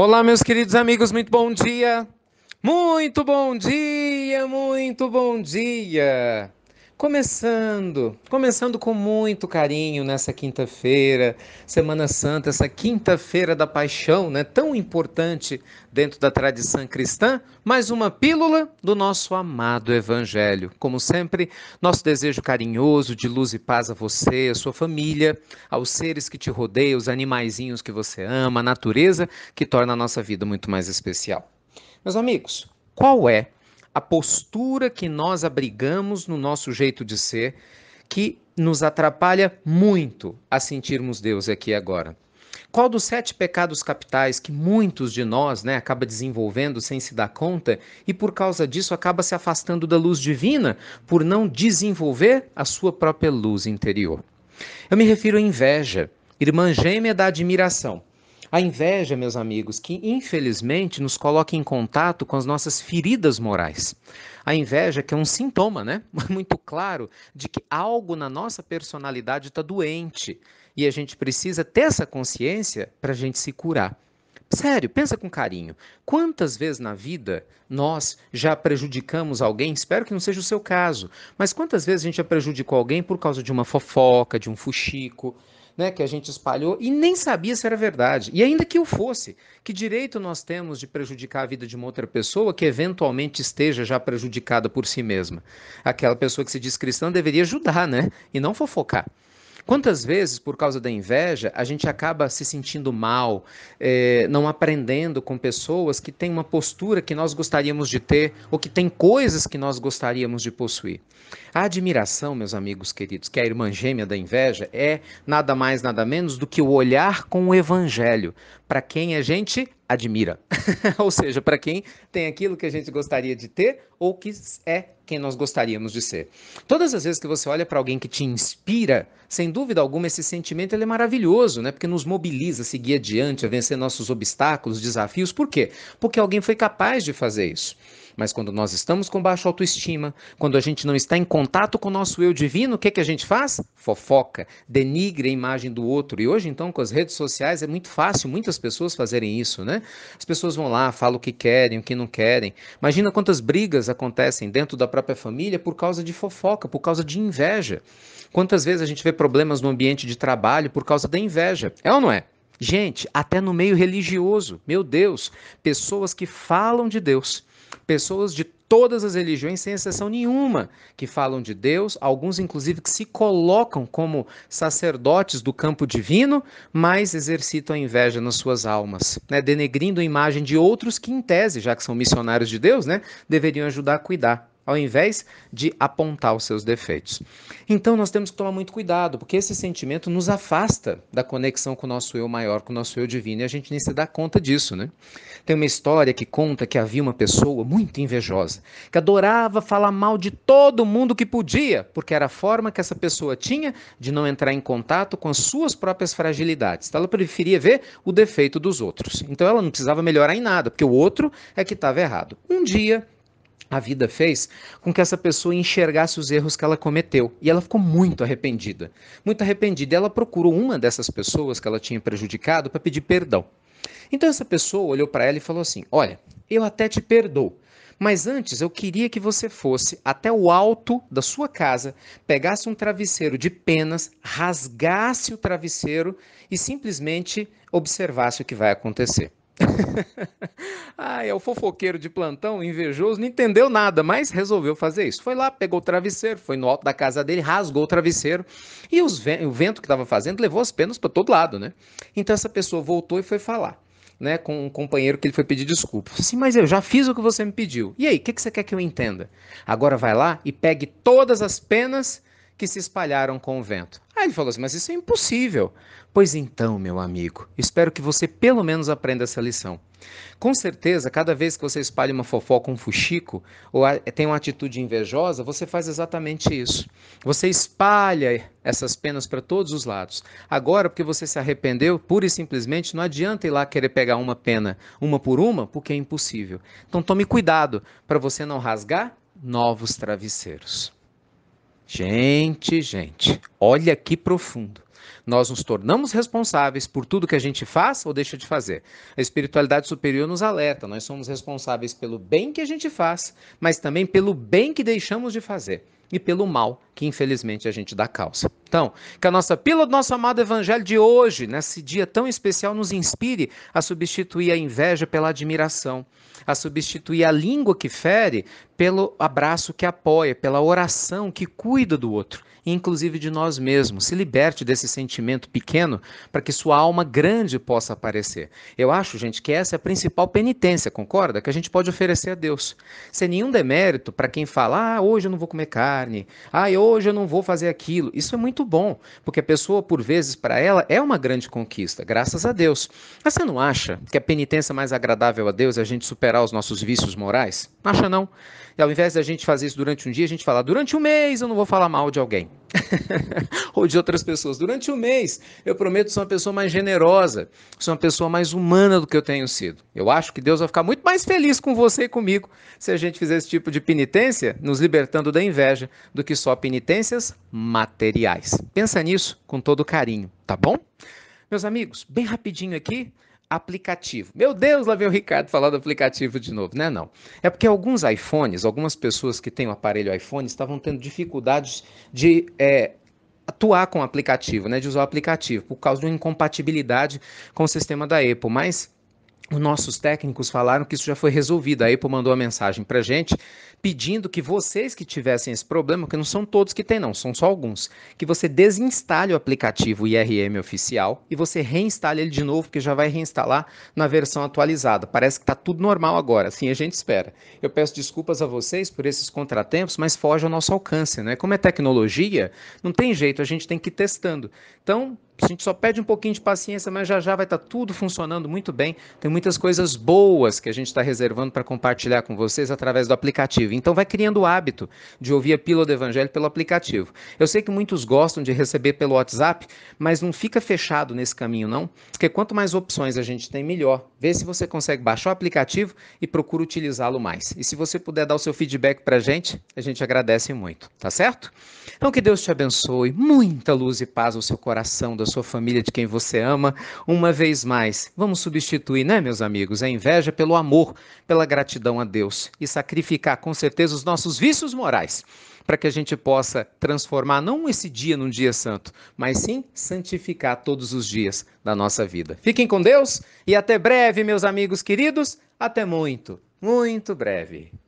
Olá, meus queridos amigos, muito bom dia! Muito bom dia, muito bom dia! Começando, começando com muito carinho nessa quinta-feira, Semana Santa, essa quinta-feira da paixão, né, tão importante dentro da tradição cristã, mais uma pílula do nosso amado evangelho. Como sempre, nosso desejo carinhoso de luz e paz a você, a sua família, aos seres que te rodeiam, os animaizinhos que você ama, a natureza que torna a nossa vida muito mais especial. Meus amigos, qual é a postura que nós abrigamos no nosso jeito de ser, que nos atrapalha muito a sentirmos Deus aqui agora. Qual dos sete pecados capitais que muitos de nós né, acaba desenvolvendo sem se dar conta e por causa disso acaba se afastando da luz divina por não desenvolver a sua própria luz interior? Eu me refiro à inveja, irmã gêmea da admiração. A inveja, meus amigos, que infelizmente nos coloca em contato com as nossas feridas morais. A inveja que é um sintoma, né? Muito claro de que algo na nossa personalidade está doente e a gente precisa ter essa consciência para a gente se curar. Sério, pensa com carinho. Quantas vezes na vida nós já prejudicamos alguém? Espero que não seja o seu caso, mas quantas vezes a gente já prejudicou alguém por causa de uma fofoca, de um fuxico, né, que a gente espalhou e nem sabia se era verdade. E ainda que eu fosse, que direito nós temos de prejudicar a vida de uma outra pessoa que eventualmente esteja já prejudicada por si mesma? Aquela pessoa que se diz cristã deveria ajudar, né? E não fofocar. Quantas vezes, por causa da inveja, a gente acaba se sentindo mal, é, não aprendendo com pessoas que têm uma postura que nós gostaríamos de ter ou que têm coisas que nós gostaríamos de possuir? A admiração, meus amigos queridos, que é a irmã gêmea da inveja, é nada mais, nada menos do que o olhar com o evangelho para quem a é gente admira. ou seja, para quem tem aquilo que a gente gostaria de ter ou que é quem nós gostaríamos de ser. Todas as vezes que você olha para alguém que te inspira, sem dúvida alguma esse sentimento ele é maravilhoso, né? Porque nos mobiliza a seguir adiante, a vencer nossos obstáculos, desafios. Por quê? Porque alguém foi capaz de fazer isso. Mas quando nós estamos com baixa autoestima, quando a gente não está em contato com o nosso eu divino, o que, que a gente faz? Fofoca, denigre a imagem do outro. E hoje, então, com as redes sociais, é muito fácil muitas pessoas fazerem isso, né? As pessoas vão lá, falam o que querem, o que não querem. Imagina quantas brigas acontecem dentro da própria família por causa de fofoca, por causa de inveja. Quantas vezes a gente vê problemas no ambiente de trabalho por causa da inveja? É ou não é? Gente, até no meio religioso, meu Deus, pessoas que falam de Deus, pessoas de todas as religiões, sem exceção nenhuma, que falam de Deus, alguns inclusive que se colocam como sacerdotes do campo divino, mas exercitam a inveja nas suas almas, né? denegrindo a imagem de outros que, em tese, já que são missionários de Deus, né? deveriam ajudar a cuidar ao invés de apontar os seus defeitos. Então nós temos que tomar muito cuidado, porque esse sentimento nos afasta da conexão com o nosso eu maior, com o nosso eu divino, e a gente nem se dá conta disso, né? Tem uma história que conta que havia uma pessoa muito invejosa, que adorava falar mal de todo mundo que podia, porque era a forma que essa pessoa tinha de não entrar em contato com as suas próprias fragilidades. Então ela preferia ver o defeito dos outros. Então ela não precisava melhorar em nada, porque o outro é que estava errado. Um dia a vida fez com que essa pessoa enxergasse os erros que ela cometeu. E ela ficou muito arrependida. Muito arrependida. ela procurou uma dessas pessoas que ela tinha prejudicado para pedir perdão. Então essa pessoa olhou para ela e falou assim: Olha, eu até te perdoo. Mas antes eu queria que você fosse até o alto da sua casa, pegasse um travesseiro de penas, rasgasse o travesseiro e simplesmente observasse o que vai acontecer ah, é o fofoqueiro de plantão, invejoso, não entendeu nada, mas resolveu fazer isso. Foi lá, pegou o travesseiro, foi no alto da casa dele, rasgou o travesseiro e o vento que estava fazendo levou as penas para todo lado, né? Então essa pessoa voltou e foi falar. Né, com um companheiro que ele foi pedir desculpa. Sim, mas eu já fiz o que você me pediu. E aí, o que, que você quer que eu entenda? Agora vai lá e pegue todas as penas que se espalharam com o vento. Aí ele falou assim: Mas isso é impossível. Pois então, meu amigo, espero que você pelo menos aprenda essa lição. Com certeza, cada vez que você espalha uma fofoca, um fuxico, ou tem uma atitude invejosa, você faz exatamente isso. Você espalha essas penas para todos os lados. Agora, porque você se arrependeu, pura e simplesmente, não adianta ir lá querer pegar uma pena uma por uma, porque é impossível. Então tome cuidado para você não rasgar novos travesseiros. Gente, gente, olha que profundo. Nós nos tornamos responsáveis por tudo que a gente faz ou deixa de fazer. A espiritualidade superior nos alerta, nós somos responsáveis pelo bem que a gente faz, mas também pelo bem que deixamos de fazer e pelo mal que infelizmente a gente dá causa. Então, que a nossa pílula do nosso amado Evangelho de hoje, nesse dia tão especial, nos inspire a substituir a inveja pela admiração, a substituir a língua que fere pelo abraço que apoia, pela oração que cuida do outro, inclusive de nós mesmos. Se liberte desse sentimento pequeno para que sua alma grande possa aparecer. Eu acho, gente, que essa é a principal penitência, concorda? Que a gente pode oferecer a Deus. Sem nenhum demérito para quem fala, ah, hoje eu não vou comer carne, ah, hoje eu não vou fazer aquilo. Isso é muito muito bom, porque a pessoa, por vezes, para ela é uma grande conquista, graças a Deus. Mas você não acha que a penitência mais agradável a Deus é a gente superar os nossos vícios morais? acha não? E ao invés da gente fazer isso durante um dia, a gente fala, durante um mês eu não vou falar mal de alguém. Ou de outras pessoas. Durante um mês eu prometo ser uma pessoa mais generosa, ser uma pessoa mais humana do que eu tenho sido. Eu acho que Deus vai ficar muito mais feliz com você e comigo se a gente fizer esse tipo de penitência, nos libertando da inveja, do que só penitências materiais. Pensa nisso com todo carinho, tá bom? Meus amigos, bem rapidinho aqui, aplicativo. Meu Deus, lá vem o Ricardo falar do aplicativo de novo, né? Não. É porque alguns iPhones, algumas pessoas que têm o um aparelho iPhone estavam tendo dificuldades de é, atuar com o aplicativo, né? De usar o aplicativo, por causa de uma incompatibilidade com o sistema da Apple. Mas os nossos técnicos falaram que isso já foi resolvido. A Apple mandou uma mensagem para gente pedindo que vocês que tivessem esse problema, que não são todos que têm não, são só alguns, que você desinstale o aplicativo IRM oficial e você reinstale ele de novo, porque já vai reinstalar na versão atualizada. Parece que está tudo normal agora, assim a gente espera. Eu peço desculpas a vocês por esses contratempos, mas foge ao nosso alcance, né? Como é tecnologia, não tem jeito, a gente tem que ir testando. Então, a gente só pede um pouquinho de paciência, mas já já vai estar tá tudo funcionando muito bem. Tem muitas coisas boas que a gente está reservando para compartilhar com vocês através do aplicativo. Então vai criando o hábito de ouvir a Pílula do Evangelho pelo aplicativo. Eu sei que muitos gostam de receber pelo WhatsApp, mas não fica fechado nesse caminho não, porque quanto mais opções a gente tem, melhor. Vê se você consegue baixar o aplicativo e procura utilizá-lo mais. E se você puder dar o seu feedback para a gente, a gente agradece muito, tá certo? Então que Deus te abençoe, muita luz e paz ao seu coração, da sua família, de quem você ama. Uma vez mais, vamos substituir, né, meus amigos, a inveja pelo amor, pela gratidão a Deus e sacrificar com certeza os nossos vícios morais para que a gente possa transformar não esse dia num dia santo, mas sim santificar todos os dias da nossa vida. Fiquem com Deus e até breve, meus amigos queridos, até muito, muito breve.